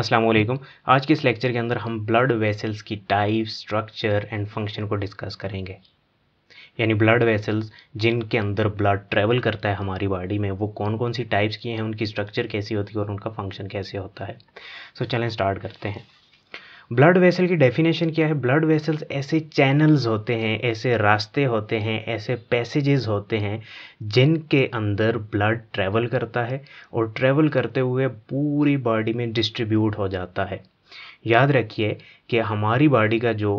अस्सलाम वालेकुम आज के इस लेक्चर के अंदर हम ब्लड वेसल्स की टाइप स्ट्रक्चर एंड फंक्शन को डिस्कस करेंगे यानी ब्लड वेसल्स जिनके अंदर ब्लड ट्रेवल करता है हमारी बॉडी में वो कौन कौन सी टाइप्स की हैं उनकी स्ट्रक्चर कैसी होती है और उनका फंक्शन कैसे होता है सो so, चलें स्टार्ट करते हैं ब्लड वेसल की डेफिनेशन क्या है ब्लड वेसल्स ऐसे चैनल्स होते हैं ऐसे रास्ते होते हैं ऐसे पैसेजेस होते हैं जिनके अंदर ब्लड ट्रैवल करता है और ट्रैवल करते हुए पूरी बॉडी में डिस्ट्रीब्यूट हो जाता है याद रखिए कि हमारी बॉडी का जो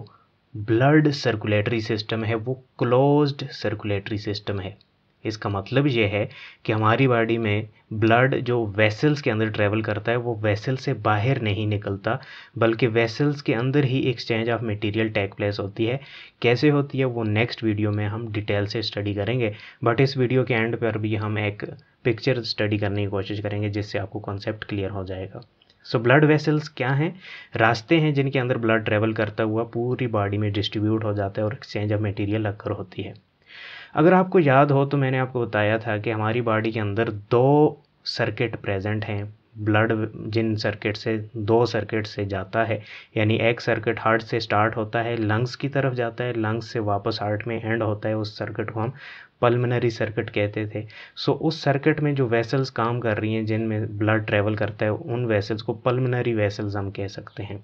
ब्लड सर्कुलेटरी सिस्टम है वो क्लोज्ड सर्कुलेटरी सिस्टम है इसका मतलब ये है कि हमारी बॉडी में ब्लड जो वेसल्स के अंदर ट्रैवल करता है वो वेसल से बाहर नहीं निकलता बल्कि वेसल्स के अंदर ही exchange of material take place होती है कैसे होती है वो नेक्स्ट वीडियो में हम डिटेल से स्टडी करेंगे बट इस वीडियो के एंड पर भी हम एक पिक्चर स्टडी करने की कोशिश करेंगे जिससे आपको कॉन्सेप्ट क्लियर हो जाएगा सो ब्लड वेसल्स क्या हैं रास्ते हैं जिनके अंदर ब्लड ट्रेवल करता हुआ पूरी बॉडी में डिस्ट्रीब्यूट हो जाता है और एक्सचेंज ऑफ मटेरियल अक्कर होती है अगर आपको याद हो तो मैंने आपको बताया था कि हमारी बॉडी के अंदर दो सर्किट प्रेजेंट हैं ब्लड जिन सर्किट से दो सर्किट से जाता है यानी एक सर्किट हार्ट से स्टार्ट होता है लंग्स की तरफ जाता है लंग्स से वापस हार्ट में एंड होता है उस सर्किट को हम पल्मनरी सर्किट कहते थे सो so, उस सर्किट में जो वेसल्स काम कर रही हैं जिनमें ब्लड ट्रेवल करता है उन वेसल्स को पल्मनरी वेसल्स हम कह सकते हैं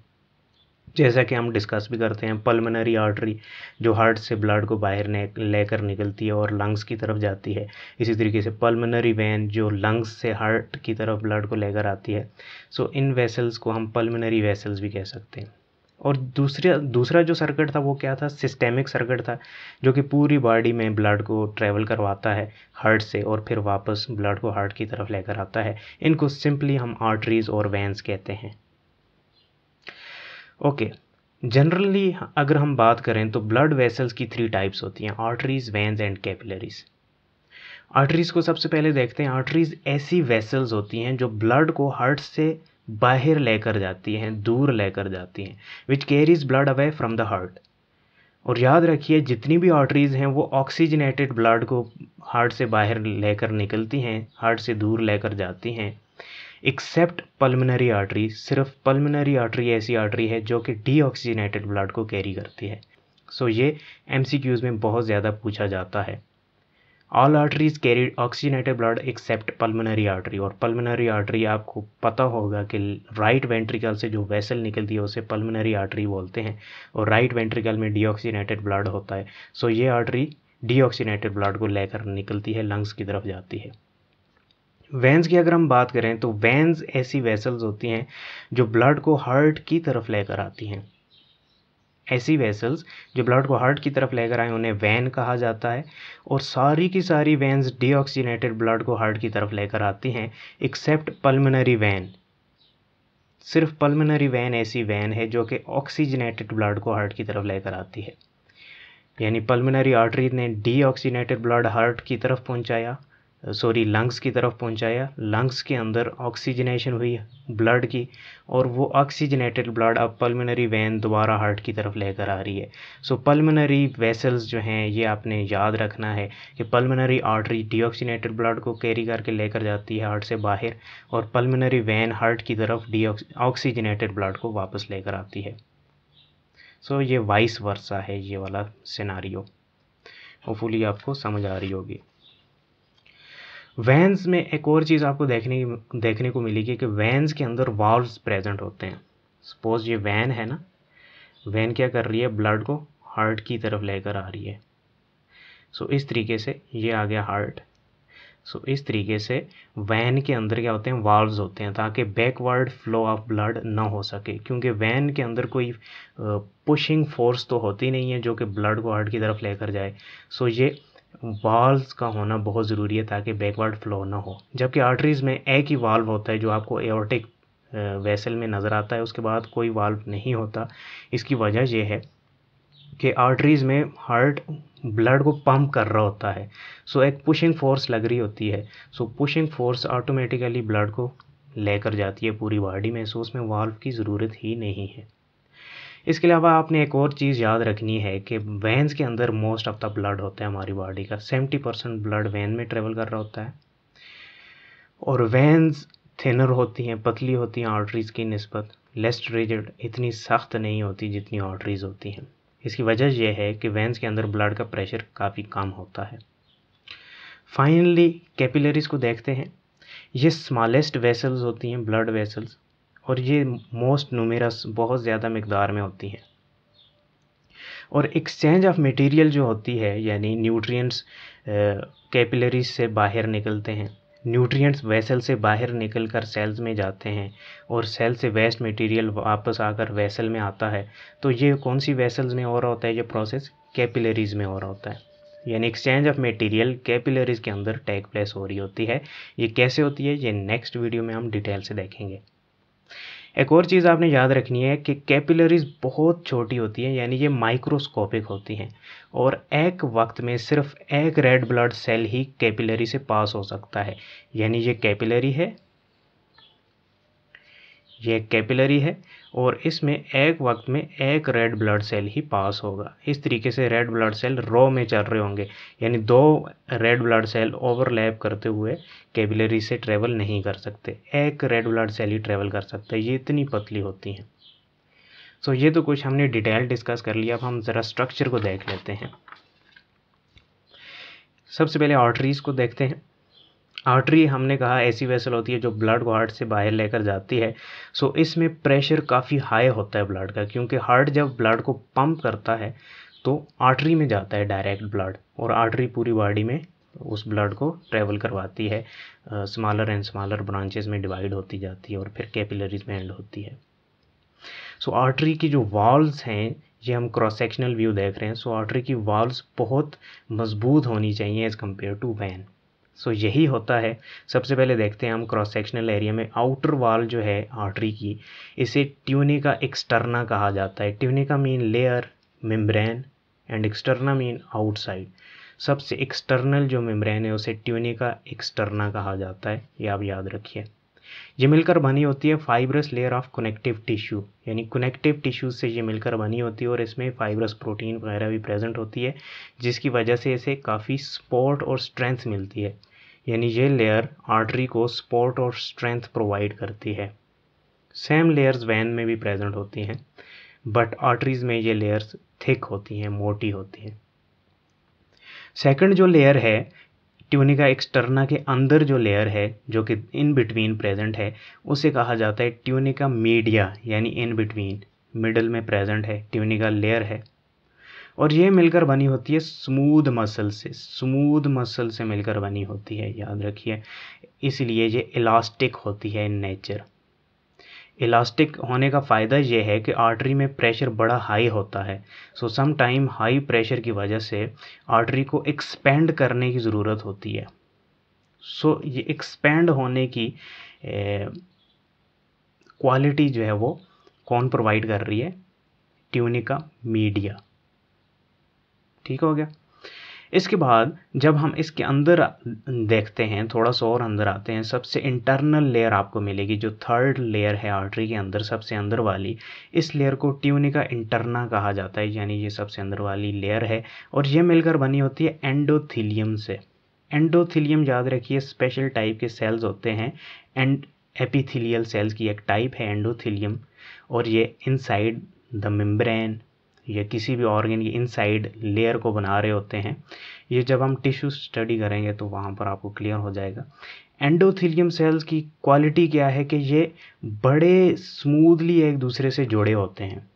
जैसा कि हम डिस्कस भी करते हैं पल्मोनरी आर्टरी जो हार्ट से ब्लड को बाहर लेकर निकलती है और लंग्स की तरफ जाती है इसी तरीके से पल्मोनरी वैन जो लंग्स से हार्ट की तरफ ब्लड को लेकर आती है सो इन वेसल्स को हम पल्मोनरी वेसल्स भी कह सकते हैं और दूसरा दूसरा जो सर्किट था वो क्या था सिस्टेमिक सर्किट था जो कि पूरी बॉडी में ब्लड को ट्रैवल करवाता है हार्ट से और फिर वापस ब्लड को हार्ट की तरफ लेकर आता है इनको सिंपली हम आर्टरीज़ और वेंस कहते हैं ओके जनरली अगर हम बात करें तो ब्लड वेसल्स की थ्री टाइप्स होती हैं arteries veins and capillaries arteries को सबसे पहले देखते हैं आर्टरीज ऐसी वेसल्स होती हैं जो ब्लड को हार्ट से बाहर लेकर जाती हैं दूर लेकर जाती हैं which carries blood away from the heart और याद रखिए जितनी भी आर्टरीज़ हैं वो ऑक्सीजनेटेड ब्लड को हार्ट से बाहर लेकर निकलती हैं हार्ट से दूर लेकर जाती हैं एक्सेप्ट पल्मनरी आर्टरी सिर्फ पल्मनरी आर्टरी ऐसी आर्टरी है जो कि डीऑक्सीजनेटेड ब्लड को कैरी करती है सो so, ये एम में बहुत ज़्यादा पूछा जाता है all arteries carry oxygenated blood except pulmonary artery और पल्मनरी आर्टरी आपको पता होगा कि राइट वेंट्रिकल से जो वेसल निकलती है उसे पल्मनरी आर्टरी बोलते हैं और राइट वेंट्रिकल में डीऑक्सीनेटेड ब्लड होता है सो so, ये आर्टरी डीऑक्सीनेटेड ब्लड को लेकर निकलती है लंग्स की तरफ जाती है वैन्स की अगर हम बात करें तो वैन्स ऐसी वेसल्स होती हैं जो ब्लड को हार्ट की तरफ लेकर आती हैं ऐसी वेसल्स जो ब्लड को हार्ट की तरफ लेकर आए उन्हें वैन कहा जाता है और सारी की सारी वैन्स डीऑक्सीनेटेड ब्लड को हार्ट की तरफ लेकर आती हैं एक्सेप्ट पल्मनरी वैन सिर्फ पल्मनरी वैन ऐसी वैन है जो कि ऑक्सीजनेटेड ब्लड को हार्ट की तरफ लेकर आती है यानी पल्मनरी आर्टरी ने डीऑक्सीनेटेड ब्लड हार्ट की तरफ पहुंचाया सॉरी लंग्स की तरफ पहुंचाया लंग्स के अंदर ऑक्सीजनेशन हुई ब्लड की और वो ऑक्सीजनेटेड ब्लड अब पल्मोनरी वैन दोबारा हार्ट की तरफ लेकर आ रही है सो पल्मोनरी वेसल्स जो हैं ये आपने याद रखना है कि पल्मोनरी आर्टरी डीऑक्सीनेटेड ब्लड को कैरी करके लेकर जाती है हार्ट से बाहर और पल्मोनरी वैन हार्ट की तरफ डी ऑक्सीजनेटेड ब्लड को वापस लेकर आती है सो so, ये वाइस वर्षा है ये वाला सिनारी होपफुली आपको समझ आ रही होगी वैन्स में एक और चीज़ आपको देखने देखने को मिलेगी कि वैन्स के अंदर वाल्व्स प्रेजेंट होते हैं सपोज ये वैन है ना वैन क्या कर रही है ब्लड को हार्ट की तरफ लेकर आ रही है सो so, इस तरीके से ये आ गया हार्ट सो so, इस तरीके से वैन के अंदर क्या होते हैं वाल्व्स होते हैं ताकि बैकवर्ड फ्लो ऑफ ब्लड ना हो सके क्योंकि वैन के अंदर कोई पुशिंग फोर्स तो होती नहीं है जो कि ब्लड को हार्ट की तरफ लेकर जाए सो so, ये वाल्स का होना बहुत ज़रूरी है ताकि बैकवर्ड फ्लो ना हो जबकि आर्टरीज़ में एक ही वाल्व होता है जो आपको एयोटिक वेसल में नज़र आता है उसके बाद कोई वाल्व नहीं होता इसकी वजह यह है कि आर्टरीज़ में हार्ट ब्लड को पंप कर रहा होता है सो एक पुशिंग फोर्स लग रही होती है so pushing force automatically blood को लेकर जाती है पूरी बॉडी में सो उसमें वाल्व की ज़रूरत ही नहीं है इसके अलावा आपने एक और चीज़ याद रखनी है कि वैन्स के अंदर मोस्ट ऑफ द ब्लड होता है हमारी बॉडी का सेवेंटी परसेंट ब्लड वैन में ट्रेवल कर रहा होता है और वैन्स थिनर होती हैं पतली होती हैं आर्टरीज़ की नस्बत लेस रिजिड इतनी सख्त नहीं होती जितनी आर्टरीज़ होती हैं इसकी वजह यह है कि वैन्स के अंदर ब्लड का प्रेशर काफ़ी कम होता है फाइनली कैपिलरीज को देखते हैं ये स्मॉलेस्ट वेसल्स होती हैं ब्लड वेसल्स और ये मोस्ट नुमेरस बहुत ज़्यादा मकदार में होती हैं और एक्सचेंज ऑफ मटेरियल जो होती है यानी न्यूट्रिएंट्स कैपिलरीज से बाहर निकलते हैं न्यूट्रिएंट्स वेसल से बाहर निकल कर सेल्स में जाते हैं और सेल से वेस्ट मटेरियल वापस आकर वेसल में आता है तो ये कौन सी वेसल्स में हो रहा होता है ये प्रोसेस कैपिलरीज में हो रहा होता है यानी एक्सचेंज ऑफ मटेरियल कैपिलरीज के अंदर टेक प्लेस हो रही होती है ये कैसे होती है ये नेक्स्ट वीडियो में हम डिटेल से देखेंगे एक और चीज़ आपने याद रखनी है कि कैपिलरीज बहुत छोटी होती हैं यानी ये माइक्रोस्कोपिक होती हैं और एक वक्त में सिर्फ एक रेड ब्लड सेल ही कैपिलरी से पास हो सकता है यानी ये कैपिलरी है ये कैपिलरी है और इसमें एक वक्त में एक रेड ब्लड सेल ही पास होगा इस तरीके से रेड ब्लड सेल रो में चल रहे होंगे यानी दो रेड ब्लड सेल ओवरलैप करते हुए कैपिलरी से ट्रेवल नहीं कर सकते एक रेड ब्लड सेल ही ट्रेवल कर सकते ये इतनी पतली होती हैं सो ये तो कुछ हमने डिटेल डिस्कस कर लिया अब हम ज़रा स्ट्रक्चर को देख लेते हैं सबसे पहले आर्टरीज़ को देखते हैं आर्टरी हमने कहा ऐसी वेसल होती है जो ब्लड को हार्ट से बाहर लेकर जाती है सो इसमें प्रेशर काफ़ी हाई होता है ब्लड का क्योंकि हार्ट जब ब्लड को पंप करता है तो आर्टरी में जाता है डायरेक्ट ब्लड और आर्टरी पूरी बॉडी में उस ब्लड को ट्रेवल करवाती है स्मॉलर एंड स्मॉलर ब्रांचेस में डिवाइड होती जाती है और फिर कैपिलरीज में एंड होती है सो so, आर्टरी की जो वॉल्स हैं ये हम क्रॉस सेक्शनल व्यू देख रहे हैं सो so, आर्टरी की वॉल्स बहुत मजबूत होनी चाहिए as compare to vein so यही होता है सबसे पहले देखते हैं हम क्रॉस सेक्शनल एरिया में आउटर वॉल जो है आर्टरी की इसे ट्यूनिका एक्सटर्ना कहा जाता है tunica mean layer membrane and externa mean outside सबसे एक्सटर्नल जो मेम्ब्रेन है उसे ट्यूनिका एक्सटर्ना कहा जाता है ये आप याद रखिए ये मिलकर बनी होती है fibrous layer of connective tissue यानी कनेक्टिव टिश्यू से ये मिलकर बनी होती है और इसमें फाइब्रस प्रोटीन वगैरह भी प्रेजेंट होती है जिसकी वजह से इसे काफ़ी स्पोर्ट और स्ट्रेंथ मिलती है यानी ये लेयर आर्टरी को सपोर्ट और स्ट्रेंथ प्रोवाइड करती है सेम लेयर्स वैन में भी प्रेजेंट होती हैं बट आर्टरीज में ये लेयर्स थिक होती हैं मोटी होती हैं सेकंड जो लेयर है ट्यूनिका एक्सटर्ना के अंदर जो लेयर है जो कि इन बिटवीन प्रेजेंट है उसे कहा जाता है ट्यूनिका मीडिया यानी इन बिटवीन मिडल में प्रेजेंट है ट्यूनिका लेयर है और ये मिलकर बनी होती है स्मूद मसल से स्मूद मसल से मिलकर बनी होती है याद रखिए इसलिए ये इलास्टिक होती है इन नेचर इलास्टिक होने का फ़ायदा यह है कि आर्टरी में प्रेशर बड़ा हाई होता है so some time high pressure की वजह से आर्टरी को एक्सपेंड करने की ज़रूरत होती है सो so, ये एक्सपेंड होने की क्वालिटी जो है वो कौन प्रोवाइड कर रही है ट्यूनिका मीडिया ठीक हो गया इसके बाद जब हम इसके अंदर देखते हैं थोड़ा सा और अंदर आते हैं सबसे इंटरनल लेयर आपको मिलेगी जो थर्ड लेयर है आर्टरी के अंदर सबसे अंदर वाली इस लेयर को ट्यूनिका इंटरना कहा जाता है यानी ये सबसे अंदर वाली लेयर है और ये मिलकर बनी होती है एंडोथिलियम से एंडोथिलियम याद रखिए स्पेशल टाइप के सेल्स होते हैं एंड एपीथीलियल सेल्स की एक टाइप है एंडोथिलियम और ये इनसाइड द मेम्ब्रेन या किसी भी ऑर्गेन के इनसाइड लेयर को बना रहे होते हैं ये जब हम टिश्यू स्टडी करेंगे तो वहाँ पर आपको क्लियर हो जाएगा एंडोथीलियम सेल्स की क्वालिटी क्या है कि ये बड़े स्मूदली एक दूसरे से जुड़े होते हैं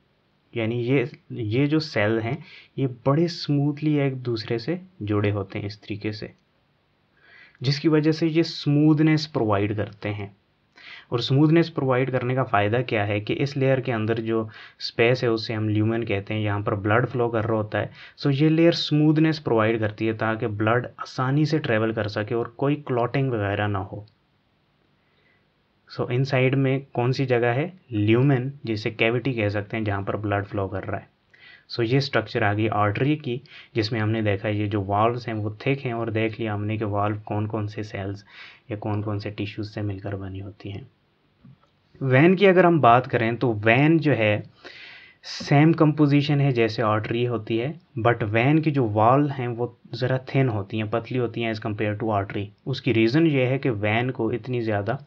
यानी ये ये जो सेल हैं ये बड़े स्मूथली एक दूसरे से जुड़े होते हैं इस तरीके से जिसकी वजह से ये स्मूदनेस प्रोवाइड करते हैं और स्मूथनेस प्रोवाइड करने का फ़ायदा क्या है कि इस लेयर के अंदर जो स्पेस है उसे हम ल्यूमन कहते हैं यहाँ पर ब्लड फ्लो कर रहा होता है सो ये लेयर स्मूदनेस प्रोवाइड करती है ताकि ब्लड आसानी से ट्रेवल कर सके और कोई क्लॉटिंग वगैरह ना हो सो इन साइड में कौन सी जगह है ल्यूमेन जिसे कैविटी कह सकते हैं जहाँ पर ब्लड फ्लो कर रहा है सो ये स्ट्रक्चर आ गई आर्टरी की जिसमें हमने देखा ये जो वाल्व्स हैं वो थिक हैं और देख लिया हमने कि वाल्व कौन कौन से सेल्स या कौन कौन से टिश्यूज से मिलकर बनी होती हैं वैन की अगर हम बात करें तो वैन जो है सेम कंपोजिशन है जैसे आर्टरी होती है बट वैन की जो वॉल हैं वो ज़रा थिन होती हैं पतली होती हैं एज़ कम्पेयर टू आर्टरी उसकी रीज़न ये है कि वैन को इतनी ज़्यादा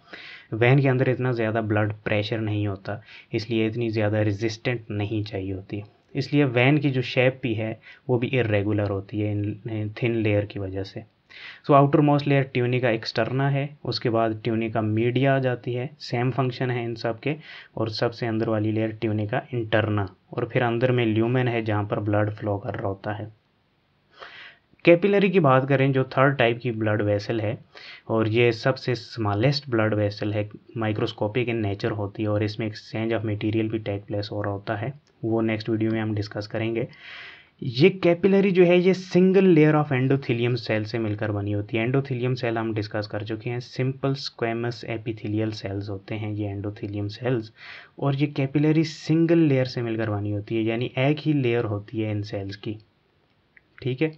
वैन के अंदर इतना ज़्यादा ब्लड प्रेशर नहीं होता इसलिए इतनी ज़्यादा रेजिस्टेंट नहीं चाहिए होती इसलिए वैन की जो शेप भी है वो भी इरेगुलर होती है इन थिन लेयर की वजह से so outermost layer tunica externa है उसके बाद ट्यूनिका मीडिया आ जाती है सेम फंक्शन है इन सब के और सबसे अंदर वाली लेयर ट्यूनिका इंटरना और फिर अंदर में ल्यूमेन है जहाँ पर ब्लड फ्लो कर रहा होता है कैपिलरी की बात करें जो थर्ड टाइप की ब्लड वेसल है और ये सबसे स्मॉलेस्ट ब्लड वेसल है माइक्रोस्कोपिक इन नेचर होती है और इसमें एक्सचेंज ऑफ मटेरियल भी टेक प्लेस हो रहा होता है वो नेक्स्ट वीडियो में हम डिस्कस करेंगे ये कैपिलरी जो है ये single layer of endothelium cell से मिलकर बनी होती है एंडोथिलियम सेल हम डिस्कस कर चुके हैं सिंपल स्क्वेमस एपिथिलियल सेल्स होते हैं ये एंडोथिलियम सेल्स और ये कैपिलरी सिंगल लेयर से मिलकर बनी होती है यानी एक ही लेयर होती है इन सेल्स की ठीक है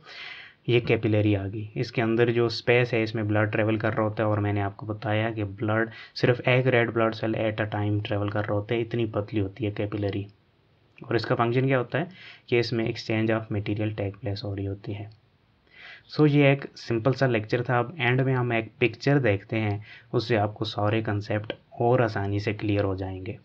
ये कैपिलरी आ गई इसके अंदर जो स्पेस है इसमें ब्लड ट्रेवल कर रहा होता है और मैंने आपको बताया कि ब्लड सिर्फ एक red blood cell at a time travel कर रहा होता है इतनी पतली होती है कैपिलरी और इसका फंक्शन क्या होता है कि इसमें exchange of material take place हो रही होती है सो so, ये एक सिंपल सा लेक्चर था अब एंड में हम एक पिक्चर देखते हैं उससे आपको सारे कंसेप्ट और आसानी से क्लियर हो जाएंगे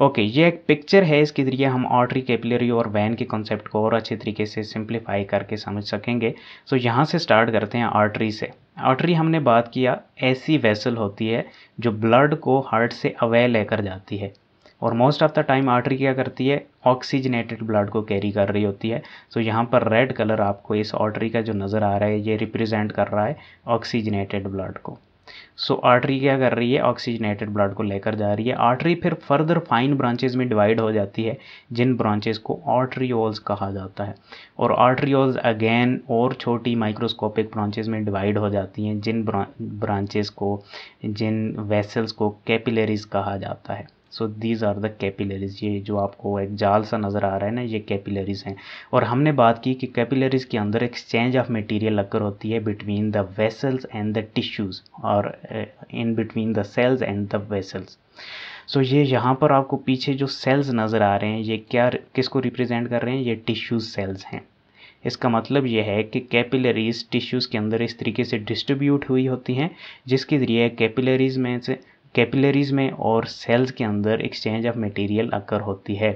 ओके okay, ये एक पिक्चर है इसके ज़रिए हम आर्टरी कैपिलरी और वैन के कॉन्सेप्ट को और अच्छे तरीके से सिंप्लीफाई करके समझ सकेंगे सो so, यहाँ से स्टार्ट करते हैं आर्टरी से आर्टरी हमने बात किया ऐसी वेसल होती है जो ब्लड को हार्ट से अवे लेकर जाती है और most of the time artery क्या करती है ऑक्सीजनेटेड ब्लड को कैरी कर रही होती है सो so, यहाँ पर रेड कलर आपको इस आर्टरी का जो नज़र आ रहा है ये रिप्रेजेंट कर रहा है ऑक्सीजनेटेड ब्लड को सो so, आर्टरी क्या कर रही है ऑक्सीजनेटेड ब्लड को लेकर जा रही है आर्टरी फिर फर्दर फाइन ब्रांचेज में डिवाइड हो जाती है जिन ब्रांचेज को आर्टरियोल्स कहा जाता है और आर्टरियोल्स अगेन और छोटी माइक्रोस्कोपिक ब्रांचेज में डिवाइड हो जाती हैं जिन ब्रांचेज को जिन वेसल्स को कैपिलरीज कहा जाता है so these are the capillaries ये जो आपको एक जाल सा नज़र आ रहा है ना ये कैपिलरीज हैं और हमने बात की कि कैपिलरीज के अंदर एक्सचेंज ऑफ मटेरियल लगकर होती है between the vessels and the tissues और in between the cells and the vessels so ये यहाँ पर आपको पीछे जो सेल्स नज़र आ रहे हैं ये क्या किसको रिप्रेजेंट कर रहे हैं ये टिश्यूज सेल्स हैं इसका मतलब यह है कि कैपिलरीज टिश्यूज़ के अंदर इस तरीके से डिस्ट्रीब्यूट हुई होती हैं जिसके ज़रिए कैपिलरीज में से कैपिलरीज में और सेल्स के अंदर एक्सचेंज ऑफ मटेरियल अकर होती है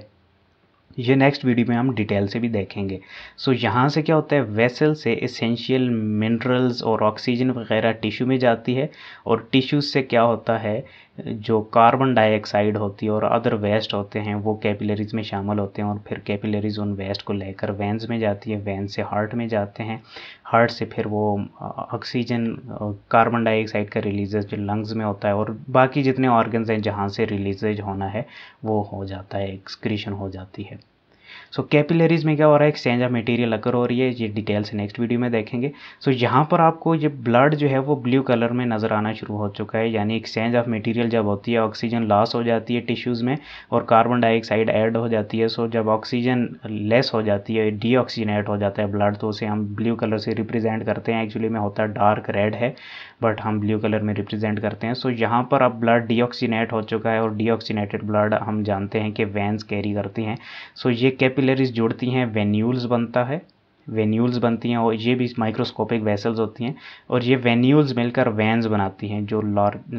ये नेक्स्ट वीडियो में हम डिटेल से भी देखेंगे सो so, यहाँ से क्या होता है वेसल से इसेंशियल मिनरल्स और ऑक्सीजन वगैरह टिश्यू में जाती है और टिश्यू से क्या होता है जो कार्बन डाइऑक्साइड होती है और अदर वेस्ट होते हैं वो कैपिलरीज में शामिल होते हैं और फिर कैपिलरीज उन वेस्ट को लेकर वेंस में जाती है वेंस से हार्ट में जाते हैं हार्ट से फिर वो ऑक्सीजन कार्बन डाइऑक्साइड का रिलीजेज जो लंग्स में होता है और बाकी जितने ऑर्गन्स हैं जहाँ से रिलीजेज होना है वो हो जाता है एक्सक्रीशन हो जाती है सो कैपिलरीज में क्या हो रहा है एक्सचेंज ऑफ मटेरियल अगर हो रही है ये डिटेल्स नेक्स्ट वीडियो में देखेंगे सो so, यहाँ पर आपको ये ब्लड जो है वो ब्लू कलर में नज़र आना शुरू हो चुका है यानी एक्सचेंज ऑफ मटेरियल जब होती है ऑक्सीजन लॉस हो जाती है टिश्यूज़ में और कार्बन डाइऑक्साइड ऐड हो जाती है सो so, जब ऑक्सीजन लेस हो जाती है डीऑक्सीजनेट हो जाता है ब्लड तो उसे हम ब्लू कलर से रिप्रेजेंट करते हैं एक्चुअली में होता है डार्क रेड है बट हम ब्लू कलर में रिप्रेजेंट करते हैं सो so, यहाँ पर अब ब्लड डी हो चुका है और डीऑक्सीनेटेड ब्लड हम जानते हैं कि वैंस कैरी करती हैं सो so, ये कैप कैपिलरीज जुड़ती हैं वेन्यूल्स बनता है वेन्यूल्स बनती हैं और ये भी माइक्रोस्कोपिक वेसल्स होती हैं और ये वेन्यूल्स मिलकर वैन्स बनाती हैं जो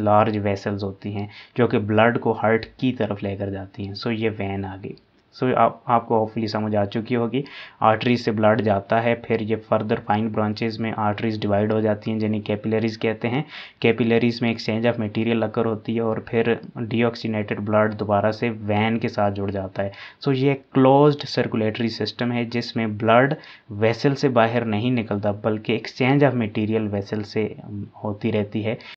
लार्ज वेसल्स होती हैं जो कि ब्लड को हार्ट की तरफ लेकर जाती हैं सो ये वैन आ गई सो आप आपको ऑफली समझ आ चुकी होगी आर्टरीज से ब्लड जाता है फिर ये फर्दर फाइन ब्रांचेज में आर्टरीज डिवाइड हो जाती हैं जिन्हें कैपिलरीज कहते हैं कैपिलरीज में एक्सचेंज ऑफ मटेरियल अकर होती है और फिर डीऑक्सीनेटेड ब्लड दोबारा से वैन के साथ जुड़ जाता है सो so, ये क्लोज्ड सर्कुलेटरी सिस्टम है जिसमें ब्लड वेसल से बाहर नहीं निकलता बल्कि एक्सचेंज ऑफ मटीरियल वेसल से होती रहती है